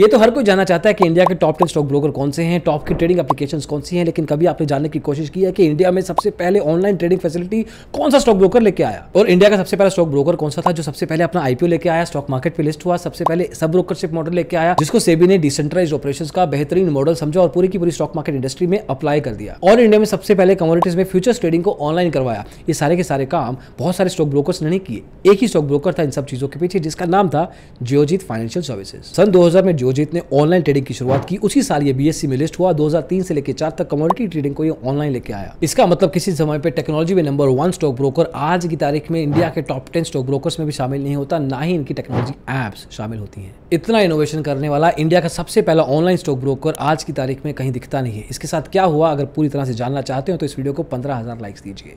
ये तो हर कोई जानना चाहता है कि इंडिया के टॉप टेन स्टॉक ब्रोकर कौन से हैं टॉप की ट्रेडिंग एप्लीकेशन कौन सी हैं लेकिन कभी आपने जानने की कोशिश की है कि इंडिया में सबसे पहले ऑनलाइन ट्रेडिंग फैसिलिटी कौन सा स्टॉक ब्रोकर लेके आया और इंडिया का सबसे पहला स्टॉक ब्रोकर कौन सा था जो सबसे पहले अपना आईपीओ लेके आया स्टॉक मार्केट पे लिस्ट हुआ सबसे पहले सब ब्रोकरशिप मॉडल लेके आया जिसको सेबी ने डिसेंट्राइज ऑपरेशन का बेहतरीन मॉडल समझा और पूरी की पूरी स्टॉक मार्केट इंडस्ट्री में अप्लाई कर दिया और इंडिया में सबसे पहले कमोडिटीज में फ्यूचर्स ट्रेडिंग को ऑनलाइन करवाया ये सारे के सारे काम बहुत सारे स्टॉक ब्रोकर ने नहीं किए एक ही स्टॉक ब्रोकर था इन सब चीजों के पीछे जिसका नाम था जियोजीत फाइनेंशियल सर्विसेज सन दो में जोजित ने ऑनलाइन ट्रेडिंग की शुरुआत की उसी साल ये बीएससी में लिस्ट हुआ 2003 से लेकर चार तक कमोडिटी ट्रेडिंग को ये ऑनलाइन लेके आया इसका मतलब किसी समय पे टेक्नोलॉजी में नंबर वन स्टॉक ब्रोकर आज की तारीख में इंडिया के टॉप टेन स्टॉक ब्रोकर्स में भी शामिल नहीं होता ना ही इनकी टेक्नोलॉजी एप्स शामिल होती है इतना इनोवेशन करने वाला इंडिया का सबसे पहला ऑनलाइन स्टॉक ब्रोकर आज की तारीख में कहीं दिखता नहीं है इसके साथ क्या हुआ अगर पूरी तरह से जानना चाहते हो तो इस वीडियो को पंद्रह लाइक्स दीजिए